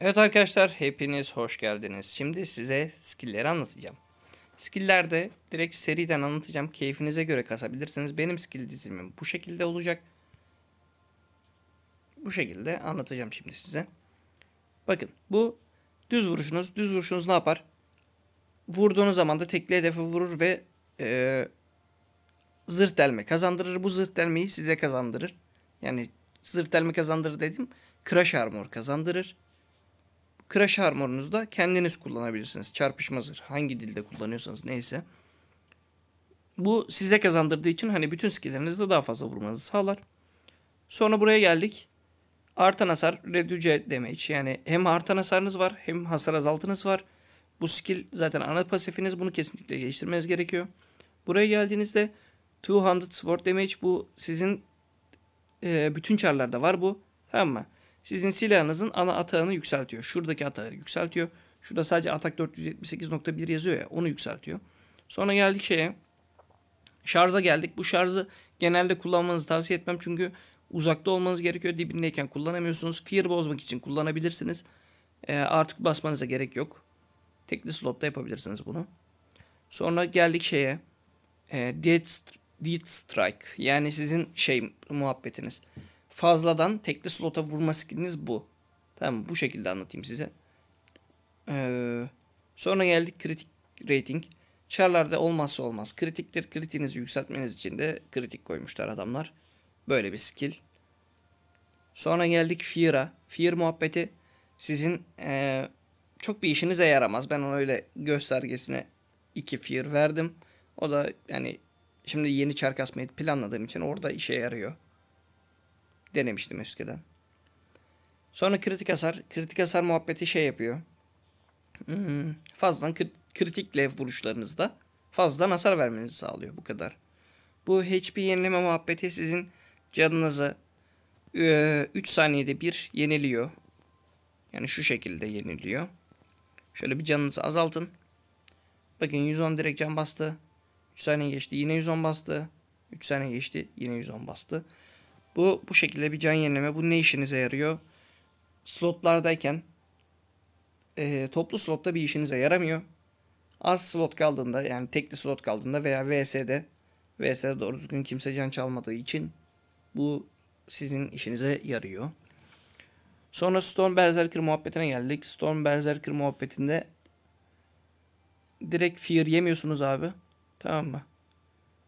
Evet arkadaşlar hepiniz hoş geldiniz. Şimdi size skill'leri anlatacağım. Skill'lerde direkt seriden anlatacağım. Keyfinize göre kasabilirsiniz. Benim skill dizimim bu şekilde olacak. Bu şekilde anlatacağım şimdi size. Bakın bu düz vuruşunuz. Düz vuruşunuz ne yapar? Vurduğunuz zaman da tekli hedefi vurur ve e, zırt delme kazandırır. Bu zırt delmeyi size kazandırır. Yani zırt delme kazandırır dedim. Crash armor kazandırır. Crash Armor'unuzda kendiniz kullanabilirsiniz. Çarpışma zırh hangi dilde kullanıyorsanız neyse. Bu size kazandırdığı için hani bütün skillerinizde daha fazla vurmanızı sağlar. Sonra buraya geldik. Artan hasar reduce damage. Yani hem artan hasarınız var hem hasar azaltınız var. Bu skill zaten ana pasifiniz. Bunu kesinlikle geliştirmeniz gerekiyor. Buraya geldiğinizde 200 sword damage bu sizin e, bütün çarlarda var bu. Tamam mı? sizin silahınızın ana atağını yükseltiyor. Şuradaki atağı yükseltiyor. Şurada sadece atak 478.1 yazıyor ya onu yükseltiyor. Sonra geldik şeye. Şarja geldik. Bu şarjı genelde kullanmanızı tavsiye etmem. Çünkü uzakta olmanız gerekiyor. Dibindeyken kullanamıyorsunuz. Fear bozmak için kullanabilirsiniz. E, artık basmanıza gerek yok. Tekli slotta yapabilirsiniz bunu. Sonra geldik şeye. E, ee, Dead, Dead Strike. Yani sizin şey muhabbetiniz fazladan tekli slota vurma skilliniz bu. Tamam bu şekilde anlatayım size. Ee, sonra geldik kritik rating. Çarlarda olmazsa olmaz. Kritiktir. kritinizi yükseltmeniz için de kritik koymuşlar adamlar. Böyle bir skill. Sonra geldik Fear'a. Fear muhabbeti sizin ee, çok bir işinize yaramaz. Ben ona öyle göstergesine iki Fear verdim. O da yani şimdi yeni çar kasmayı planladığım için orada işe yarıyor denemiştim eskiden. Sonra kritik hasar. Kritik hasar muhabbeti şey yapıyor. Hmm, fazladan kri kritik lev vuruşlarınızda fazladan hasar vermenizi sağlıyor. Bu kadar. Bu HP yenileme muhabbeti sizin canınızı 3 e, saniyede bir yeniliyor. Yani şu şekilde yeniliyor. Şöyle bir canınızı azaltın. Bakın 110 direkt can bastı. 3 saniye geçti yine 110 bastı. 3 saniye geçti yine 110 bastı. Bu bu şekilde bir can yenileme. Bu ne işinize yarıyor? Slotlardayken e, toplu slotta bir işinize yaramıyor. Az slot kaldığında yani tekli slot kaldığında veya VS'de VS'de doğru düzgün kimse can çalmadığı için bu sizin işinize yarıyor. Sonra Storm Berserker muhabbetine geldik. Storm Berserker muhabbetinde direkt fear yemiyorsunuz abi. Tamam mı?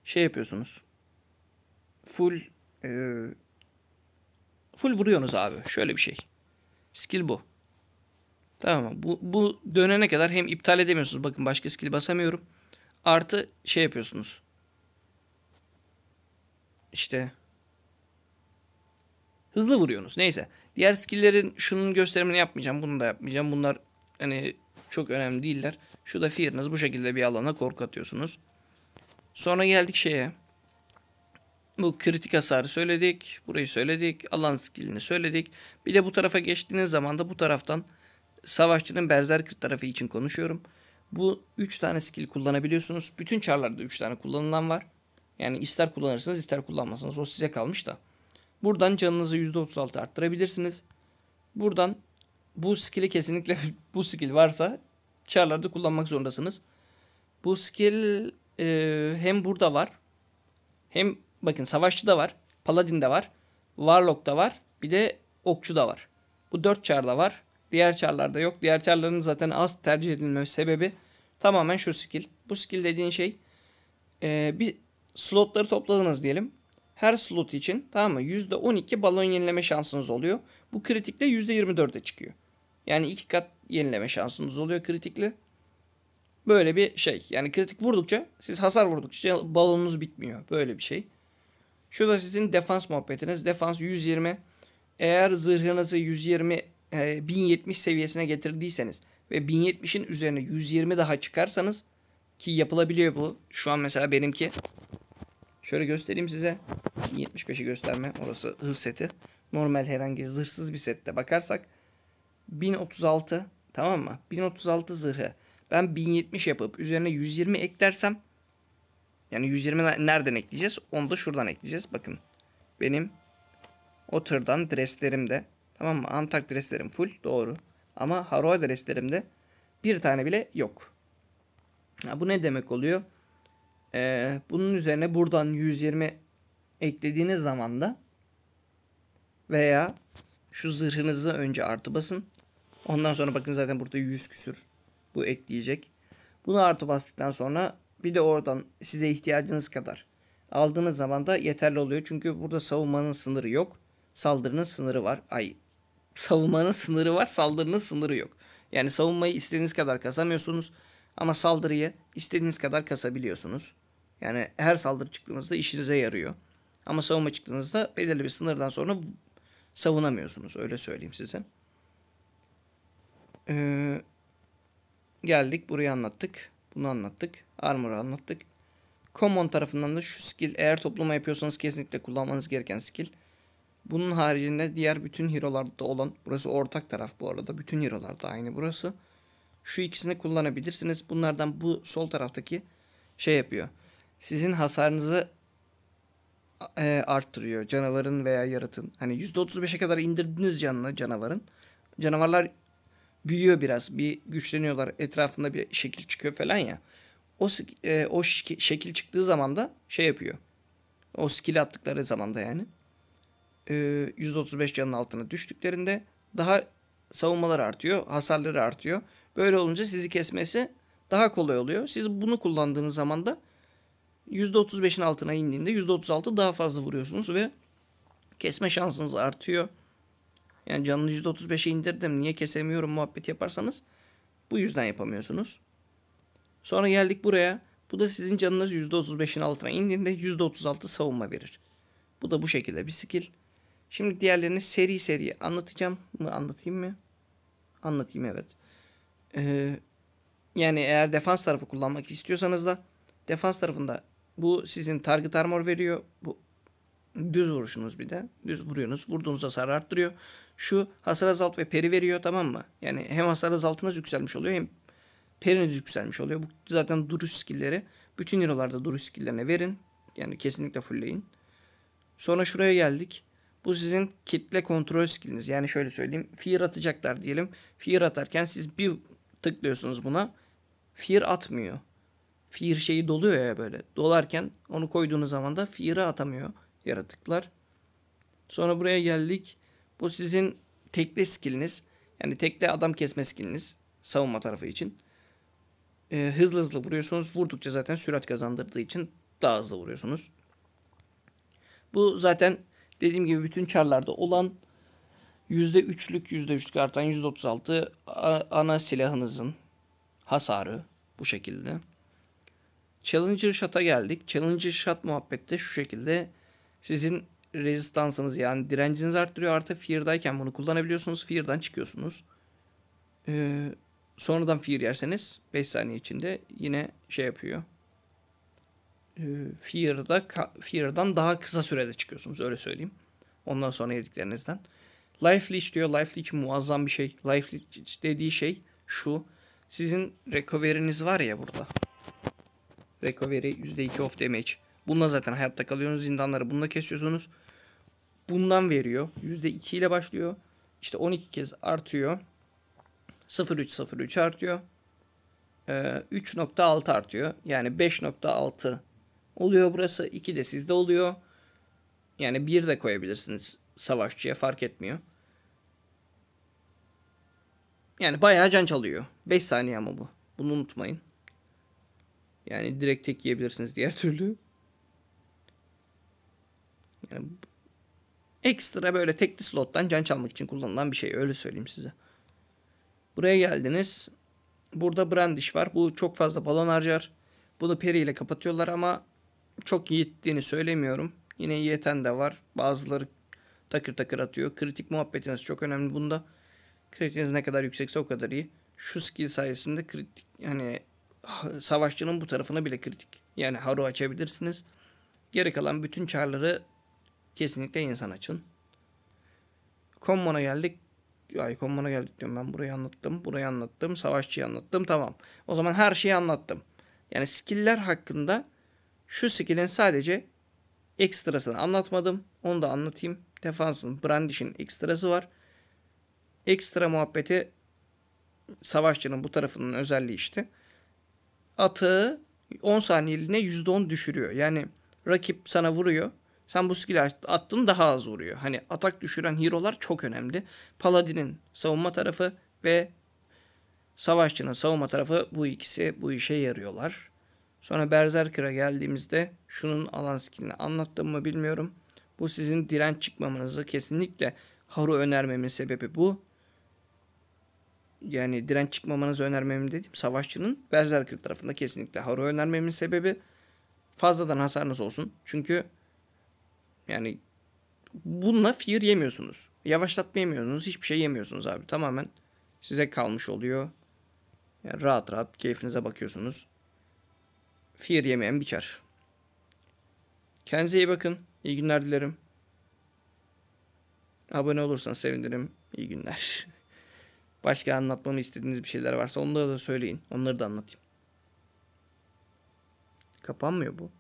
Şey yapıyorsunuz. Full e, full vuruyorsunuz abi. Şöyle bir şey. Skill bu. Tamam mı? Bu, bu dönene kadar hem iptal edemiyorsunuz. Bakın başka skill basamıyorum. Artı şey yapıyorsunuz. İşte hızlı vuruyorsunuz. Neyse. Diğer skill'lerin şunun gösterimini yapmayacağım. Bunu da yapmayacağım. Bunlar hani çok önemli değiller. Şu da fear'ınız. Bu şekilde bir alana korku atıyorsunuz. Sonra geldik şeye. Bu kritik hasarı söyledik. Burayı söyledik. Alan skillini söyledik. Bir de bu tarafa geçtiğiniz zaman da bu taraftan savaşçının berserker tarafı için konuşuyorum. Bu 3 tane skill kullanabiliyorsunuz. Bütün çarlarda 3 tane kullanılan var. Yani ister kullanırsınız ister kullanmasınız. O size kalmış da. Buradan canınızı %36 arttırabilirsiniz. Buradan bu skill'i kesinlikle bu skill varsa çarlarda kullanmak zorundasınız. Bu skill e, hem burada var hem Bakın savaşçı da var. Paladin de var. Warlock da var. Bir de okçu da var. Bu dört çarda var. Diğer çarlarda yok. Diğer çarların zaten az tercih edilme sebebi tamamen şu skill. Bu skill dediğin şey e, bir slotları topladınız diyelim. Her slot için tamam mı? %12 balon yenileme şansınız oluyor. Bu kritikle %24'e çıkıyor. Yani iki kat yenileme şansınız oluyor kritikle. Böyle bir şey. Yani kritik vurdukça siz hasar vurdukça balonunuz bitmiyor. Böyle bir şey. Şu da sizin defans muhabbetiniz. Defans 120. Eğer zırhınızı 120 e, 1070 seviyesine getirdiyseniz ve 1070'in üzerine 120 daha çıkarsanız ki yapılabiliyor bu. Şu an mesela benimki şöyle göstereyim size. 75'i gösterme. Orası hız seti. Normal herhangi zırhsız bir sette bakarsak 1036 tamam mı? 1036 zırhı. Ben 1070 yapıp üzerine 120 eklersem yani 120 nereden ekleyeceğiz? Onu da şuradan ekleyeceğiz. Bakın benim o tırdan dreslerimde tamam mı? Antak dresslerim full doğru. Ama Haroy dresslerimde bir tane bile yok. Ya bu ne demek oluyor? Ee, bunun üzerine buradan 120 eklediğiniz zaman da veya şu zırhınızı önce artı basın. Ondan sonra bakın zaten burada 100 küsür bu ekleyecek. Bunu artı bastıktan sonra bir de oradan size ihtiyacınız kadar aldığınız zaman da yeterli oluyor. Çünkü burada savunmanın sınırı yok. Saldırının sınırı var. Ay savunmanın sınırı var saldırının sınırı yok. Yani savunmayı istediğiniz kadar kasamıyorsunuz. Ama saldırıyı istediğiniz kadar kasabiliyorsunuz. Yani her saldırı çıktığınızda işinize yarıyor. Ama savunma çıktığınızda belirli bir sınırdan sonra savunamıyorsunuz. Öyle söyleyeyim size. Ee, geldik burayı anlattık. Bunu anlattık. Armor'ı anlattık. Common tarafından da şu skill eğer toplama yapıyorsanız kesinlikle kullanmanız gereken skill. Bunun haricinde diğer bütün hero'larda olan burası ortak taraf bu arada. Bütün hero'larda aynı burası. Şu ikisini kullanabilirsiniz. Bunlardan bu sol taraftaki şey yapıyor. Sizin hasarınızı e, arttırıyor canavarın veya yaratın. Hani %35'e kadar indirdiniz canını canavarın. Canavarlar büyüyor biraz. Bir güçleniyorlar. Etrafında bir şekil çıkıyor falan ya. O e, o şekil çıktığı zaman da şey yapıyor. O skill attıkları zaman da yani. E, %35 canın altına düştüklerinde daha savunmalar artıyor. Hasarları artıyor. Böyle olunca sizi kesmesi daha kolay oluyor. Siz bunu kullandığınız zaman da %35'in altına indiğinde %36 daha fazla vuruyorsunuz ve kesme şansınız artıyor. Yani canını %35'e indirdim niye kesemiyorum muhabbet yaparsanız bu yüzden yapamıyorsunuz. Sonra geldik buraya. Bu da sizin canınız %35'in altına indiğinde %36 savunma verir. Bu da bu şekilde bir skill. Şimdi diğerlerini seri seri anlatacağım mı anlatayım mı? Anlatayım evet. Ee, yani eğer defans tarafı kullanmak istiyorsanız da defans tarafında bu sizin target armor veriyor. Bu Düz vuruşunuz bir de. Düz vuruyorsunuz. vurduğunuzda hasar arttırıyor. Şu hasar azalt ve peri veriyor tamam mı? Yani hem hasar azaltınız yükselmiş oluyor hem periniz yükselmiş oluyor. Bu zaten duruş skillleri. Bütün hero'larda duruş skilllerine verin. Yani kesinlikle fullleyin. Sonra şuraya geldik. Bu sizin kitle kontrol skilliniz. Yani şöyle söyleyeyim. Fear atacaklar diyelim. Fear atarken siz bir tıklıyorsunuz buna. Fear atmıyor. Fear şeyi doluyor ya böyle. Dolarken onu koyduğunuz zaman da fear'ı atamıyor yaratıklar. Sonra buraya geldik. Bu sizin tekli skilliniz. Yani tekli adam kesme skilliniz. Savunma tarafı için. Ee, hızlı hızlı vuruyorsunuz. Vurdukça zaten sürat kazandırdığı için daha hızlı vuruyorsunuz. Bu zaten dediğim gibi bütün çarlarda olan %3'lük %3'lük artan %36 ana silahınızın hasarı bu şekilde. Challenger Shot'a geldik. Challenger Shot muhabbette şu şekilde sizin rezistansınız yani direnciniz arttırıyor. Artı fear'dayken bunu kullanabiliyorsunuz. Fear'dan çıkıyorsunuz. Ee, sonradan fear yerseniz 5 saniye içinde yine şey yapıyor. Ee, fear'da, fear'dan daha kısa sürede çıkıyorsunuz öyle söyleyeyim. Ondan sonra yediklerinizden. Life Leech diyor. Life Leech muazzam bir şey. Life Leech dediği şey şu. Sizin recovery'niz var ya burada. Recovery %2 of damage. Bununla zaten hayatta kalıyorsunuz. Zindanları bununla kesiyorsunuz. Bundan veriyor. %2 ile başlıyor. İşte 12 kez artıyor. 0.3 artıyor. Ee, 3.6 artıyor. Yani 5.6 oluyor burası. 2 de sizde oluyor. Yani 1 de koyabilirsiniz savaşçıya fark etmiyor. Yani bayağı can çalıyor. 5 saniye ama bu. Bunu unutmayın. Yani direkt tek yiyebilirsiniz diğer türlü. Yani ekstra böyle tekli slottan can çalmak için kullanılan bir şey öyle söyleyeyim size. Buraya geldiniz. Burada brandish var. Bu çok fazla balon harcar. Bunu peri ile kapatıyorlar ama çok yettiğini söylemiyorum. Yine yeten de var. Bazıları takır takır atıyor. Kritik muhabbetiniz çok önemli bunda. Kritiniz ne kadar yüksekse o kadar iyi. Şu skill sayesinde kritik Yani savaşçının bu tarafına bile kritik. Yani haru açabilirsiniz. Geri kalan bütün çarları Kesinlikle insan açın. Common'a geldik. Ay Common'a geldik diyorum ben. Burayı anlattım. Burayı anlattım. Savaşçıyı anlattım. Tamam. O zaman her şeyi anlattım. Yani skill'ler hakkında şu skill'in sadece ekstrasını anlatmadım. Onu da anlatayım. Defansın, brandish'in ekstrası var. Ekstra muhabbeti savaşçının bu tarafının özelliği işte. Atağı 10 saniyeliğine %10 düşürüyor. Yani rakip sana vuruyor. Sen bu skill'i attın daha az vuruyor. Hani atak düşüren hero'lar çok önemli. Paladin'in savunma tarafı ve savaşçının savunma tarafı bu ikisi bu işe yarıyorlar. Sonra Berserker'a geldiğimizde şunun alan skillini anlattım mı bilmiyorum. Bu sizin direnç çıkmamanızı kesinlikle Haru önermemin sebebi bu. Yani direnç çıkmamanızı önermemin dedim. savaşçının Berserker tarafında kesinlikle Haru önermemin sebebi fazladan hasarınız olsun. Çünkü yani bununla fear yemiyorsunuz. Yavaşlatma yemiyorsunuz. Hiçbir şey yemiyorsunuz abi. Tamamen size kalmış oluyor. Yani rahat rahat keyfinize bakıyorsunuz. Fear yemeyen biçer. Kendinize iyi bakın. İyi günler dilerim. Abone olursanız sevinirim. İyi günler. Başka anlatmamı istediğiniz bir şeyler varsa onları da söyleyin. Onları da anlatayım. Kapanmıyor bu.